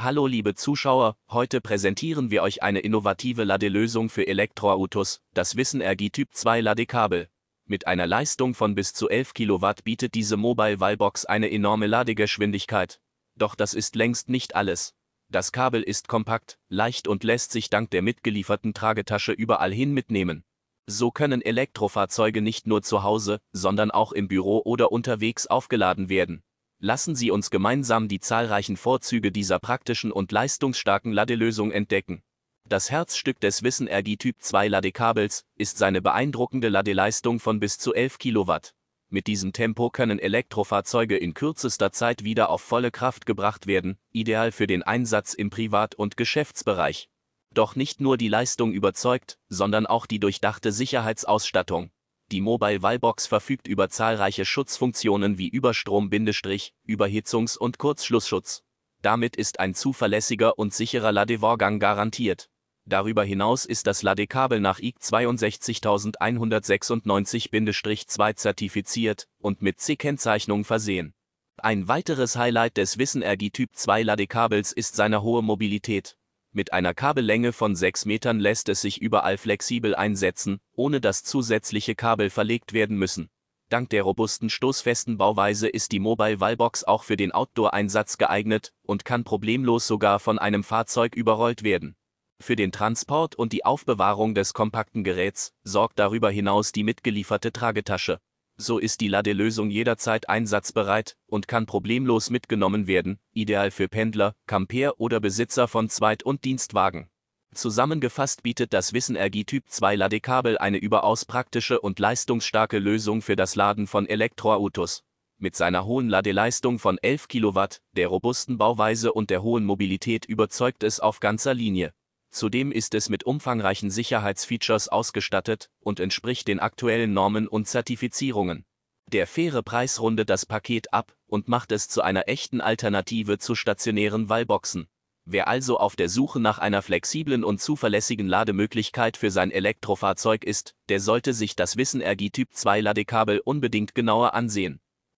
Hallo liebe Zuschauer, heute präsentieren wir euch eine innovative Ladelösung für Elektroautos, das Wissen RG Typ 2 Ladekabel. Mit einer Leistung von bis zu 11 Kilowatt bietet diese Mobile Wallbox eine enorme Ladegeschwindigkeit. Doch das ist längst nicht alles. Das Kabel ist kompakt, leicht und lässt sich dank der mitgelieferten Tragetasche überall hin mitnehmen. So können Elektrofahrzeuge nicht nur zu Hause, sondern auch im Büro oder unterwegs aufgeladen werden. Lassen Sie uns gemeinsam die zahlreichen Vorzüge dieser praktischen und leistungsstarken Ladelösung entdecken. Das Herzstück des Wissen RG Typ 2 Ladekabels ist seine beeindruckende Ladeleistung von bis zu 11 Kilowatt. Mit diesem Tempo können Elektrofahrzeuge in kürzester Zeit wieder auf volle Kraft gebracht werden, ideal für den Einsatz im Privat- und Geschäftsbereich. Doch nicht nur die Leistung überzeugt, sondern auch die durchdachte Sicherheitsausstattung. Die Mobile Wallbox verfügt über zahlreiche Schutzfunktionen wie Überstrom-, Überhitzungs- und Kurzschlussschutz. Damit ist ein zuverlässiger und sicherer Ladevorgang garantiert. Darüber hinaus ist das Ladekabel nach IG 62196-2 zertifiziert und mit C-Kennzeichnung versehen. Ein weiteres Highlight des Wissen RG Typ 2 Ladekabels ist seine hohe Mobilität mit einer Kabellänge von 6 Metern lässt es sich überall flexibel einsetzen, ohne dass zusätzliche Kabel verlegt werden müssen. Dank der robusten stoßfesten Bauweise ist die Mobile Wallbox auch für den Outdoor-Einsatz geeignet und kann problemlos sogar von einem Fahrzeug überrollt werden. Für den Transport und die Aufbewahrung des kompakten Geräts sorgt darüber hinaus die mitgelieferte Tragetasche. So ist die Ladelösung jederzeit einsatzbereit und kann problemlos mitgenommen werden, ideal für Pendler, Camper oder Besitzer von Zweit- und Dienstwagen. Zusammengefasst bietet das Wissen RG Typ 2 Ladekabel eine überaus praktische und leistungsstarke Lösung für das Laden von Elektroautos. Mit seiner hohen Ladeleistung von 11 Kilowatt, der robusten Bauweise und der hohen Mobilität überzeugt es auf ganzer Linie. Zudem ist es mit umfangreichen Sicherheitsfeatures ausgestattet und entspricht den aktuellen Normen und Zertifizierungen. Der faire Preis rundet das Paket ab und macht es zu einer echten Alternative zu stationären Wallboxen. Wer also auf der Suche nach einer flexiblen und zuverlässigen Lademöglichkeit für sein Elektrofahrzeug ist, der sollte sich das Wissen RG Typ 2 Ladekabel unbedingt genauer ansehen.